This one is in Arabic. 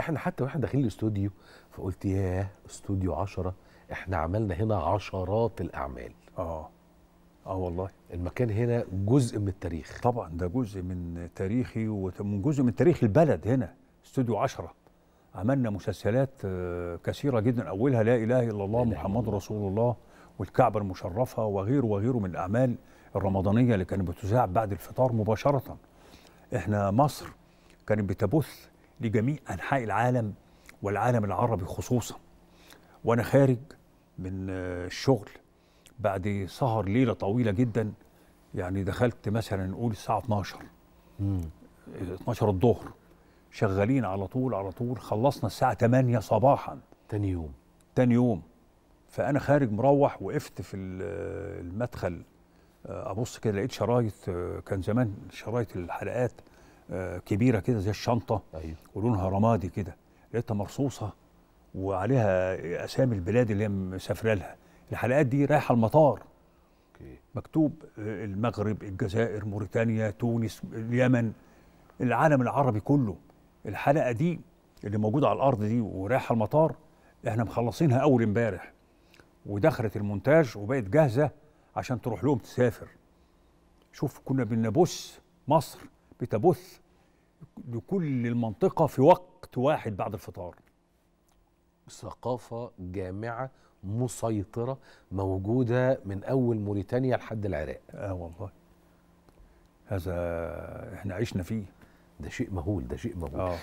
احنا حتى واحنا داخلين الاستوديو فقلت ياه استوديو عشرة احنا عملنا هنا عشرات الاعمال اه اه والله المكان هنا جزء من التاريخ طبعا ده جزء من تاريخي ومن جزء من تاريخ البلد هنا استوديو عشرة عملنا مسلسلات آه، كثيرة جدا أولها لا إله إلا الله محمد رسول الله والكعبة المشرفة وغيره وغيره من الأعمال الرمضانية اللي كانت بتذاع بعد الفطار مباشرة إحنا مصر كانت بتبث لجميع أنحاء العالم والعالم العربي خصوصا وأنا خارج من آه، الشغل بعد سهر ليلة طويلة جدا يعني دخلت مثلا نقول الساعة 12 امم 12 الظهر شغالين على طول على طول خلصنا الساعة 8 صباحا تاني يوم تاني يوم فأنا خارج مروح وقفت في آه، المدخل آه، أبص كده لقيت شرايط كان زمان شرايط الحلقات آه، كبيره كده زي الشنطه أيوه. ولونها رمادي كده لقيتها مرصوصه وعليها اسامي البلاد اللي هي مسافره لها الحلقات دي رايحه المطار أوكي. مكتوب آه، المغرب الجزائر موريتانيا تونس اليمن العالم العربي كله الحلقه دي اللي موجوده على الارض دي ورايحه المطار احنا مخلصينها اول امبارح ودخلت المونتاج وبقت جاهزه عشان تروح لهم تسافر شوف كنا بنبث مصر بتبث لكل المنطقة في وقت واحد بعد الفطار ثقافة جامعة مسيطرة موجودة من أول موريتانيا لحد العراق آه والله هذا احنا عشنا فيه ده شيء مهول ده شيء مهول آه.